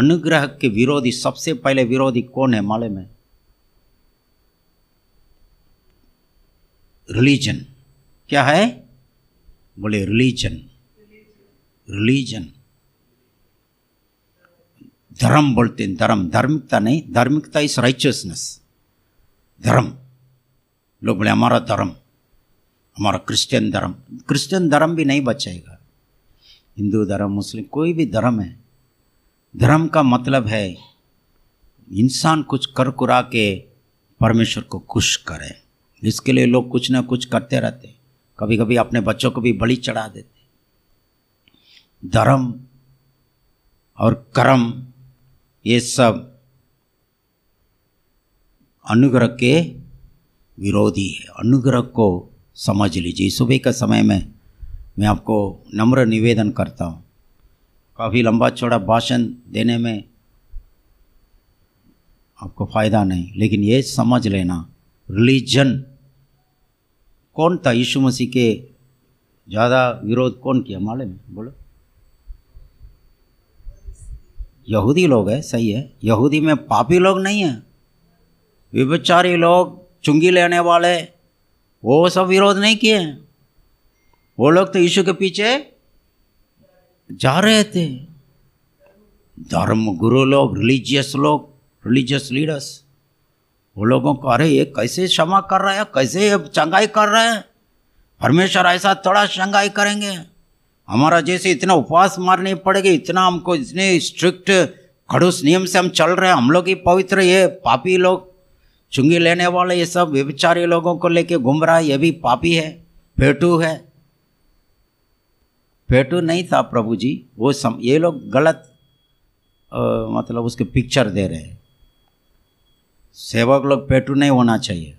अनुग्रह के विरोधी सबसे पहले विरोधी कौन है माले में रिलीजन क्या है बोले रिलीजन रिलीजन धर्म बोलते हैं धर्म धार्मिकता नहीं धार्मिकता इज राइचियसनेस धर्म लोग बोले हमारा धर्म हमारा क्रिश्चियन धर्म क्रिश्चियन धर्म भी नहीं बचेगा हिंदू धर्म मुस्लिम कोई भी धर्म है धर्म का मतलब है इंसान कुछ कर कुरा के परमेश्वर को खुश करे इसके लिए लोग कुछ ना कुछ करते रहते कभी कभी अपने बच्चों को भी बड़ी चढ़ा देते धर्म और कर्म ये सब अनुग्रह के विरोधी है अनुग्रह को समझ लीजिए सुबह के समय में मैं आपको नम्र निवेदन करता हूँ काफ़ी लंबा चौड़ा भाषण देने में आपको फ़ायदा नहीं लेकिन ये समझ लेना रिलीजन कौन था यीशु मसीह के ज़्यादा विरोध कौन किया मालूम में बोलो यहूदी लोग है सही है यहूदी में पापी लोग नहीं है विभचारी लोग चुंगी लेने वाले वो सब विरोध नहीं किए वो लोग तो यीशु के पीछे जा रहे थे धर्म गुरु लोग रिलीजियस लोग रिलीजियस लीडर्स वो लोगों को अरे ये कैसे क्षमा कर रहा है कैसे ये चंगाई कर रहा है परमेश्वर ऐसा थोड़ा चंगाई करेंगे हमारा जैसे इतना उपवास मारने पड़ेगी इतना हमको इतने स्ट्रिक्ट खड़ूस नियम से हम चल रहे हैं हम लोग ही पवित्र ये पापी लोग चुंगी लेने वाले ये सब व्यविचारी लोगों को लेके घूम रहा है ये भी पापी है पेटू है पेटू नहीं था प्रभु जी वो सम ये लोग गलत आ, मतलब उसके पिक्चर दे रहे हैं सेवक लोग पेटू नहीं होना चाहिए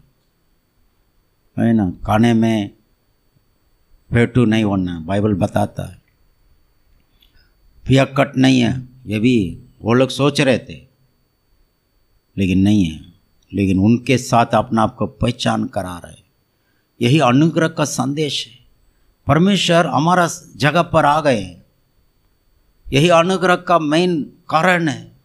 है ना खाने में पेटू नहीं होना बाइबल बताता है कट नहीं है ये भी वो लोग सोच रहे थे लेकिन नहीं है लेकिन उनके साथ अपना आप को पहचान करा रहे यही अनुग्रह का संदेश है परमेश्वर हमारा जगह पर आ गए हैं यही अनुग्रह का मेन कारण है